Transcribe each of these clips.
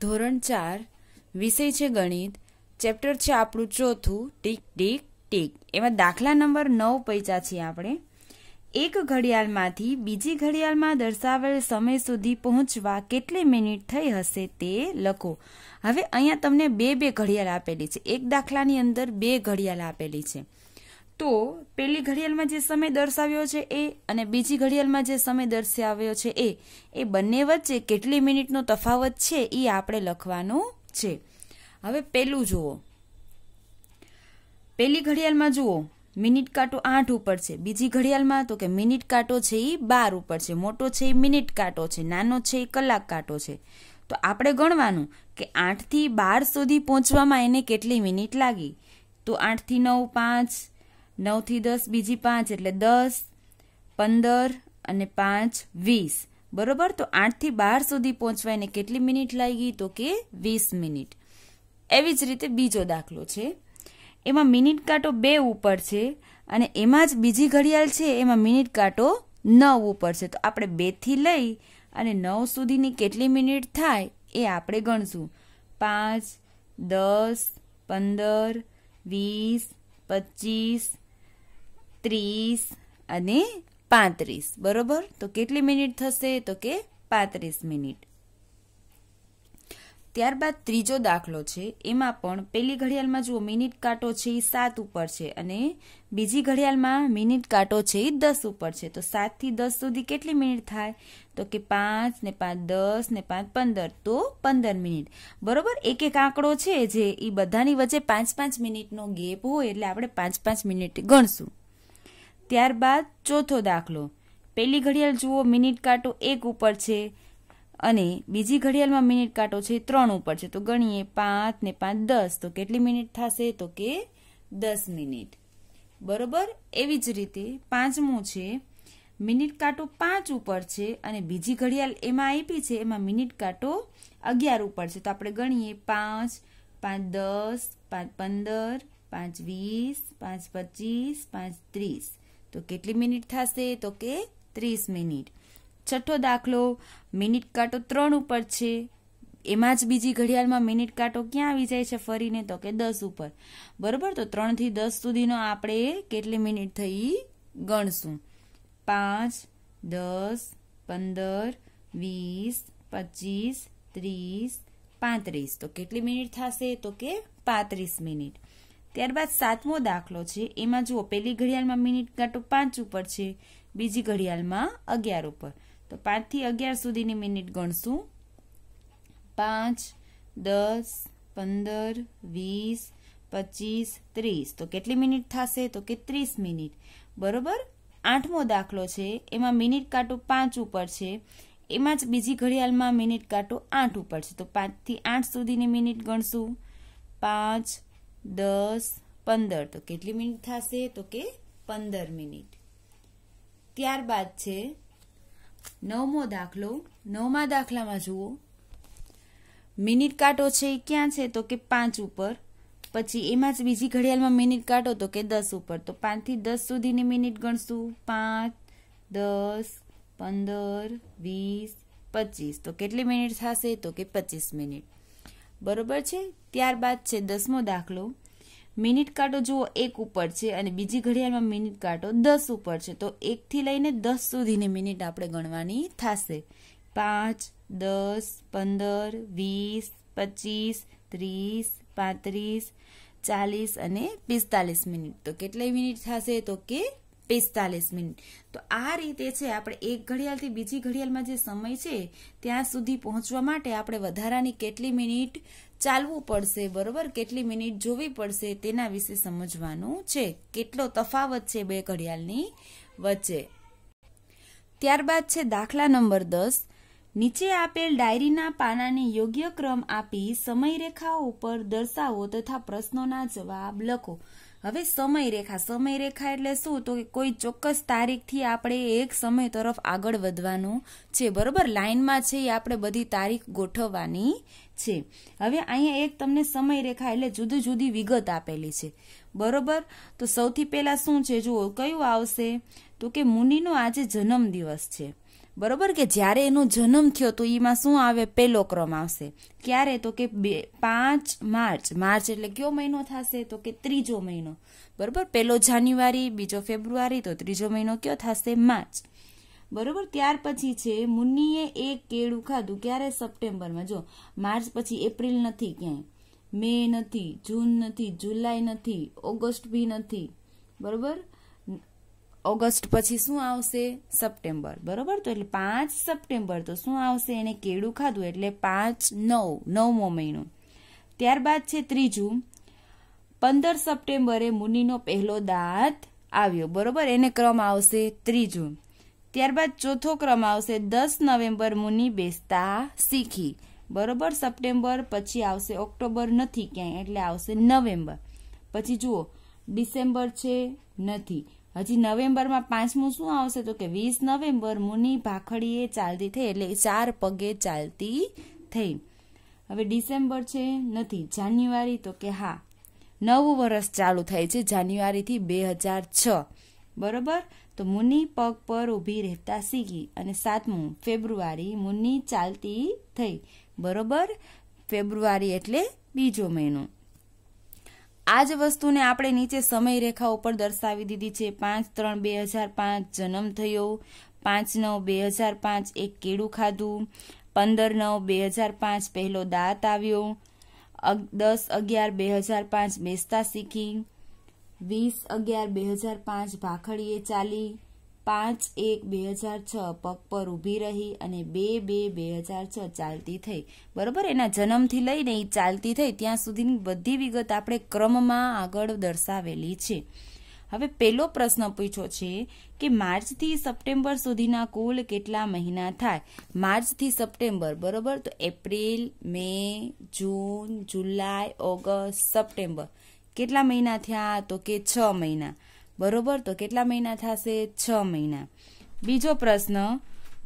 ધોરણ ચાર વિષય છે ગણિત ચેપ્ટર છે આપણું ચોથું ટીક ટીક ટીક એમાં દાખલા નંબર નવ પૈચા છીએ આપણે એક ઘડિયાળમાંથી બીજી ઘડિયાળમાં દર્શાવેલ સમય સુધી પહોંચવા કેટલી મિનિટ થઈ હશે તે લખો હવે અહીંયા તમને બે બે ઘડિયાળ આપેલી છે એક દાખલાની અંદર બે ઘડિયાળ આપેલી છે તો પેલી ઘડિયાળમાં જે સમય દર્શાવ્યો છે એ અને બીજી ઘડિયાળમાં જે સમય દર્શાવ્યો છે એ એ બંને વચ્ચે કેટલી મિનિટનો તફાવત છે એ આપણે લખવાનું છે હવે પહેલું જુઓ પેલી ઘડિયાળમાં જુઓ મિનિટ કાંટો આઠ ઉપર છે બીજી ઘડિયાળમાં તો કે મિનિટ કાંટો છે એ બાર ઉપર છે મોટો છે એ મિનિટ કાંટો છે નાનો છે એ કલાક કાંટો છે તો આપણે ગણવાનું કે આઠથી બાર સુધી પહોંચવામાં એને કેટલી મિનિટ લાગી તો આઠથી નવ પાંચ નવથી દસ બીજી પાંચ એટલે દસ પંદર અને પાંચ વીસ બરોબર તો આઠથી બાર સુધી પહોંચવાને કેટલી મિનિટ લાગી તો કે વીસ મિનિટ એવી જ રીતે બીજો દાખલો છે એમાં મિનિટ કાંટો બે ઉપર છે અને એમાં જ બીજી ઘડિયાળ છે એમાં મિનિટ કાંટો નવ ઉપર છે તો આપણે બેથી લઈ અને નવ સુધીની કેટલી મિનિટ થાય એ આપણે ગણશું પાંચ દસ પંદર વીસ પચીસ ત્રીસ અને પાંત્રીસ બરોબર તો કેટલી મિનિટ થશે તો કે પાંત્રીસ મિનિટ ત્યારબાદ ત્રીજો દાખલો છે એમાં પણ પેલી ઘડિયાળમાં જુઓ મિનિટ કાંટો છે એ સાત ઉપર છે અને બીજી ઘડિયાળમાં મિનિટ કાંટો છે એ દસ ઉપર છે તો સાતથી દસ સુધી કેટલી મિનિટ થાય તો કે પાંચ ને પાંચ દસ ને પાંચ પંદર તો પંદર મિનિટ બરોબર એક એક આંકડો છે જે એ બધાની વચ્ચે પાંચ પાંચ મિનિટનો ગેપ હોય એટલે આપણે પાંચ પાંચ મિનિટ ગણશું ત્યારબાદ ચોથો દાખલો પહેલી ઘડિયાળ જુઓ મિનિટ કાંટો એક ઉપર છે અને બીજી ઘડિયાળમાં મિનિટ કાંટો છે ત્રણ ઉપર છે તો ગણીએ પાંચ ને પાંચ દસ તો કેટલી મિનિટ થશે તો કે દસ મિનિટ બરોબર એવી જ રીતે પાંચમું છે મિનિટ કાંટો પાંચ ઉપર છે અને બીજી ઘડિયાળ એમાં આપી છે એમાં મિનિટ કાંટો અગિયાર ઉપર છે તો આપણે ગણીએ પાંચ પાંચ દસ પાંચ પંદર પાંચ વીસ પાંચ પચીસ પાંચ ત્રીસ તો કેટલી મિનિટ થશે તો કે ત્રીસ મિનિટ છઠ્ઠો દાખલો મિનિટ કાંટો ત્રણ ઉપર છે એમાં જ બીજી ઘડિયાળમાં મિનિટ કાંટો ક્યાં આવી જાય છે ફરીને તો કે દસ ઉપર બરોબર તો ત્રણથી દસ સુધીનો આપણે કેટલી મિનિટ થઈ ગણશું પાંચ દસ પંદર વીસ પચીસ ત્રીસ પાંત્રીસ તો કેટલી મિનિટ થશે તો કે પાંત્રીસ મિનિટ ત્યારબાદ સાતમો દાખલો છે એમાં જુઓ પહેલી ઘડિયાળમાં મિનિટ કાંટો પાંચ ઉપર છે બીજી ઘડિયાળમાં અગિયાર ઉપર તો પાંચથી અગિયાર સુધીની મિનિટ ગણશું પાંચ દસ પંદર વીસ પચીસ ત્રીસ તો કેટલી મિનિટ થશે તો કે ત્રીસ મિનિટ બરોબર આઠમો દાખલો છે એમાં મિનિટ કાંટો પાંચ ઉપર છે એમાં જ બીજી ઘડિયાળમાં મિનિટ કાંટો આઠ ઉપર છે તો પાંચથી આઠ સુધીની મિનિટ ગણશું પાંચ દસ પંદર તો કેટલી મિનિટ થશે તો કે પંદર મિનિટ ત્યારબાદ છે નવમો દાખલો નવમા દાખલામાં જુઓ મિનિટ કાંટો છે એ ક્યાં છે તો કે પાંચ ઉપર પછી એમાં જ બીજી ઘડિયાળમાં મિનિટ કાંટો તો કે દસ ઉપર તો પાંચથી દસ સુધીની મિનિટ ગણશું પાંચ દસ પંદર વીસ પચીસ તો કેટલી મિનિટ થશે તો કે પચીસ મિનિટ બરોબર છે ત્યારબાદ છે દસમો દાખલો મિનિટ કાંટો જુઓ એક ઉપર છે અને બીજી ઘડિયાળમાં મિનિટ કાંટો દસ ઉપર છે તો એકથી લઈને દસ સુધીની મિનિટ આપણે ગણવાની થશે પાંચ દસ પંદર વીસ પચીસ ત્રીસ પાંત્રીસ ચાલીસ અને પિસ્તાલીસ મિનિટ તો કેટલી મિનિટ થશે તો કે પિસ્તાલીસ મિનિટ તો આ રીતે છે આપણે એક ઘડિયાળથી બીજી ઘડિયાળમાં જે સમય છે ત્યાં સુધી પહોંચવા માટે આપણે વધારાની કેટલી મિનિટ ચાલવું પડશે બરોબર કેટલી મિનિટ જોવી પડશે તેના વિશે સમજવાનું છે કેટલો તફાવત છે બે ઘડિયાળની વચ્ચે ત્યારબાદ છે દાખલા નંબર દસ નીચે આપેલ ડાયરીના પાનાને યોગ્ય ક્રમ આપી સમયરેખા ઉપર દર્શાવો તથા પ્રશ્નોના જવાબ લખો હવે સમયરેખા સમયરેખા એટલે શું તો કે કોઈ ચોક્કસ તારીખથી આપણે એક સમય તરફ આગળ વધવાનું છે બરોબર લાઇનમાં છે એ આપણે બધી તારીખ ગોઠવવાની છે હવે અહીંયા એક તમને સમયરેખા એટલે જુદી જુદી વિગત આપેલી છે બરોબર તો સૌથી પહેલાં શું છે જુઓ કયું આવશે તો કે મુનિનો આજે જન્મદિવસ છે બરોબર કે જ્યારે એનો જન્મ થયો તો એમાં શું આવે પહેલો ક્રમ આવશે ક્યારે તો કે બે પાંચ માર્ચ માર્ચ એટલે કયો મહિનો થશે તો કે ત્રીજો મહિનો બરોબર પહેલો જાન્યુઆરી બીજો ફેબ્રુઆરી તો ત્રીજો મહિનો કયો થશે માર્ચ બરોબર ત્યાર પછી છે મુનિએ એક કેળું ખાધું ક્યારે સપ્ટેમ્બરમાં જો માર્ચ પછી એપ્રિલ નથી ક્યાંય મે નથી જૂન નથી જુલાઈ નથી ઓગસ્ટ બી નથી બરોબર ઓગસ્ટ પછી શું આવશે સપ્ટેમ્બર બરોબર તો એટલે પાંચ સપ્ટેમ્બર તો શું આવશે એણે કેળું ખાધું એટલે પાંચ નવ નવમો મહિનો ત્યારબાદ છે ત્રીજું પંદર સપ્ટેમ્બરે મુનિનો પહેલો દાંત આવ્યો બરોબર એને ક્રમ આવશે ત્રીજું ત્યારબાદ ચોથો ક્રમ આવશે દસ નવેમ્બર મુનિ બેસતા શીખી બરોબર સપ્ટેમ્બર પછી આવશે ઓક્ટોબર નથી ક્યાંય એટલે આવશે નવેમ્બર પછી જુઓ ડિસેમ્બર છે નથી હજી નવેમ્બરમાં પાંચમું શું આવશે તો કે વીસ નવેમ્બર મુની ભાખડીએ ચાલતી થઈ એટલે ચાર પગે ચાલતી થઈ હવે ડિસેમ્બર છે નથી જાન્યુઆરી તો કે હા નવું વર્ષ ચાલુ થાય છે જાન્યુઆરીથી બે હજાર છ બરોબર તો મુનિ પગ પર ઊભી રહેતા શીખી અને સાતમું ફેબ્રુઆરી મુનિ ચાલતી થઈ બરોબર ફેબ્રુઆરી એટલે બીજો મહિનો આ જ વસ્તુને આપણે નીચે સમયરેખા ઉપર દર્શાવી દીધી છે પાંચ ત્રણ બે હજાર પાંચ જન્મ થયો પાંચ નવ બે હજાર પાંચ એક કેળું ખાધું પંદર નવ બે હજાર પાંચ પહેલો દાંત આવ્યો દસ અગિયાર બે હજાર પાંચ બેસતા શીખી વીસ અગિયાર બે હજાર પાંચ ભાખડીએ ચાલી પાંચ એક બે હજાર છ પગ પર ઊભી રહી અને બે બે બે હજાર છ ચાલતી થઈ બરાબર એના જન્મથી લઈને એ ચાલતી થઈ ત્યાં સુધીની બધી વિગત આપણે ક્રમમાં આગળ દર્શાવેલી છે હવે પહેલો પ્રશ્ન પૂછ્યો છે કે માર્ચથી સપ્ટેમ્બર સુધીના કુલ કેટલા મહિના થાય માર્ચથી સપ્ટેમ્બર બરાબર તો એપ્રિલ મે જૂન જુલાઈ ઓગસ્ટ સપ્ટેમ્બર કેટલા મહિના થયા તો કે છ મહિના બરોબર તો કેટલા મહિના થશે છ મહિના બીજો પ્રશ્ન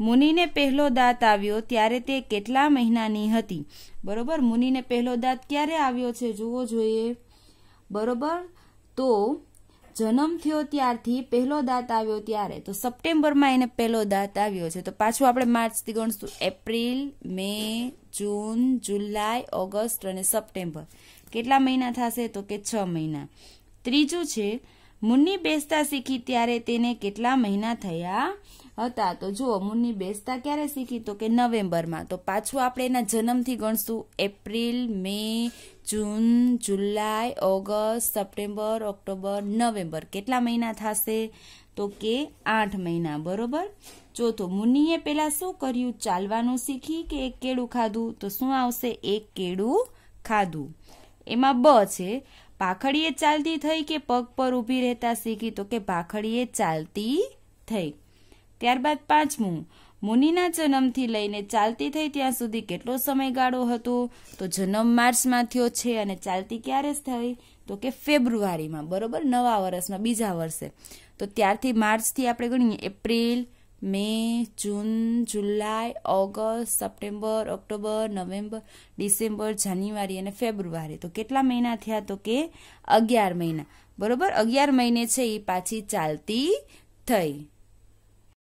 મુનિને પહેલો દાંત આવ્યો ત્યારે તે કેટલા મહિનાની હતી બરોબર મુનિને પહેલો દાંત ક્યારે આવ્યો છે જુઓ જોઈએ બરોબર તો જન્મ થયો ત્યારથી પહેલો દાંત આવ્યો ત્યારે તો સપ્ટેમ્બરમાં એને પહેલો દાંત આવ્યો છે તો પાછું આપણે માર્ચથી ગણશું એપ્રિલ મે જૂન જુલાઈ ઓગસ્ટ અને સપ્ટેમ્બર કેટલા મહિના થશે તો કે છ મહિના ત્રીજું છે મુન્ની બેસતા શીખી ત્યારે તેને કેટલા મહિના થયા હતા તો જુઓ મુન્ની બેસતા ક્યારે શીખી તો કે નવેમ્બરમાં તો પાછું આપણે એના જન્મથી ગણશું એપ્રિલ મે જૂન જુલાઈ ઓગસ્ટ સપ્ટેમ્બર ઓક્ટોબર નવેમ્બર કેટલા મહિના થશે તો કે આઠ મહિના બરોબર ચોથો મુનિએ પહેલા શું કર્યું ચાલવાનું શીખી કે એક કેળું ખાધું તો શું આવશે એક કેળું ખાધું એમાં બ છે ભાખડીએ ચાલતી થઈ કે પગ પર ઊભી રહેતા શીખી તો કે ભાખડીએ ચાલતી થઈ ત્યારબાદ પાંચમું મુનિના જન્મથી લઈને ચાલતી થઈ ત્યાં સુધી કેટલો સમયગાળો હતો તો જન્મ માર્ચમાં થયો છે અને ચાલતી ક્યારે થઈ તો કે ફેબ્રુઆરીમાં બરોબર નવા વર્ષમાં બીજા વર્ષે તો ત્યારથી માર્ચથી આપણે ગણીએ એપ્રિલ મે જૂન જુલાઈ August September October November December January અને ફેબ્રુઆરી તો કેટલા મહિના થયા તો કે અગિયાર મહિના બરોબર અગિયાર મહિને છે એ પાછી ચાલતી થઈ